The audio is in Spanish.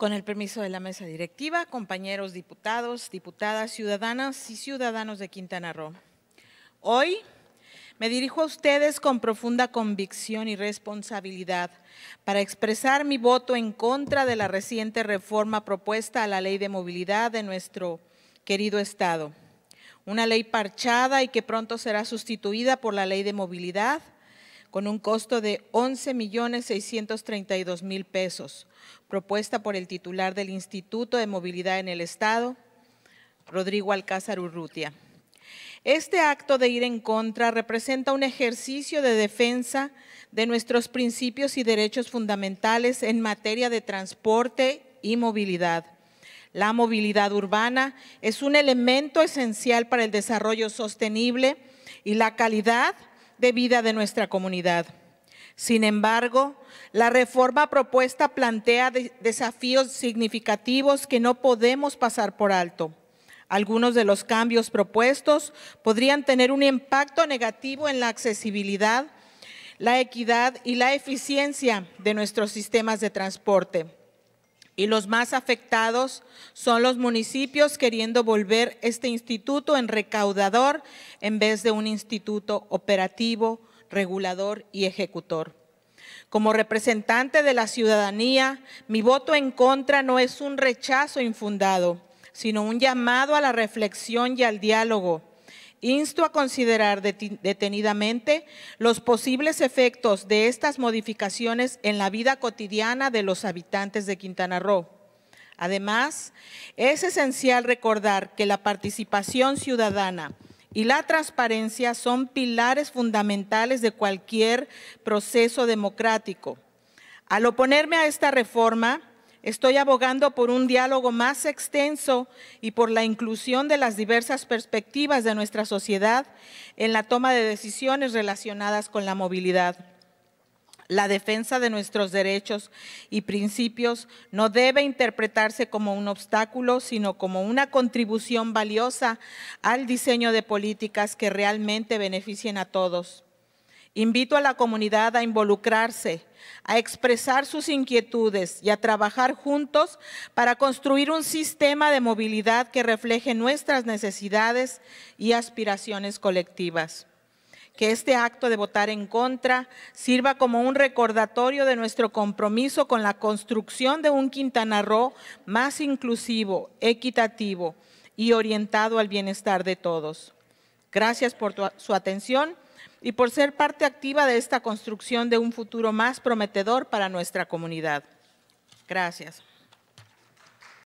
Con el permiso de la mesa directiva, compañeros diputados, diputadas, ciudadanas y ciudadanos de Quintana Roo. Hoy me dirijo a ustedes con profunda convicción y responsabilidad para expresar mi voto en contra de la reciente reforma propuesta a la Ley de Movilidad de nuestro querido Estado. Una ley parchada y que pronto será sustituida por la Ley de Movilidad – con un costo de 11.632.000 pesos, propuesta por el titular del Instituto de Movilidad en el Estado, Rodrigo Alcázar Urrutia. Este acto de ir en contra representa un ejercicio de defensa de nuestros principios y derechos fundamentales en materia de transporte y movilidad. La movilidad urbana es un elemento esencial para el desarrollo sostenible y la calidad de vida de nuestra comunidad. Sin embargo, la reforma propuesta plantea desafíos significativos que no podemos pasar por alto. Algunos de los cambios propuestos podrían tener un impacto negativo en la accesibilidad, la equidad y la eficiencia de nuestros sistemas de transporte y los más afectados son los municipios queriendo volver este instituto en recaudador en vez de un instituto operativo, regulador y ejecutor. Como representante de la ciudadanía, mi voto en contra no es un rechazo infundado, sino un llamado a la reflexión y al diálogo Insto a considerar detenidamente los posibles efectos de estas modificaciones en la vida cotidiana de los habitantes de Quintana Roo. Además, es esencial recordar que la participación ciudadana y la transparencia son pilares fundamentales de cualquier proceso democrático. Al oponerme a esta reforma, Estoy abogando por un diálogo más extenso y por la inclusión de las diversas perspectivas de nuestra sociedad en la toma de decisiones relacionadas con la movilidad. La defensa de nuestros derechos y principios no debe interpretarse como un obstáculo, sino como una contribución valiosa al diseño de políticas que realmente beneficien a todos. Invito a la comunidad a involucrarse, a expresar sus inquietudes y a trabajar juntos para construir un sistema de movilidad que refleje nuestras necesidades y aspiraciones colectivas. Que este acto de votar en contra sirva como un recordatorio de nuestro compromiso con la construcción de un Quintana Roo más inclusivo, equitativo y orientado al bienestar de todos. Gracias por su atención y por ser parte activa de esta construcción de un futuro más prometedor para nuestra comunidad. Gracias.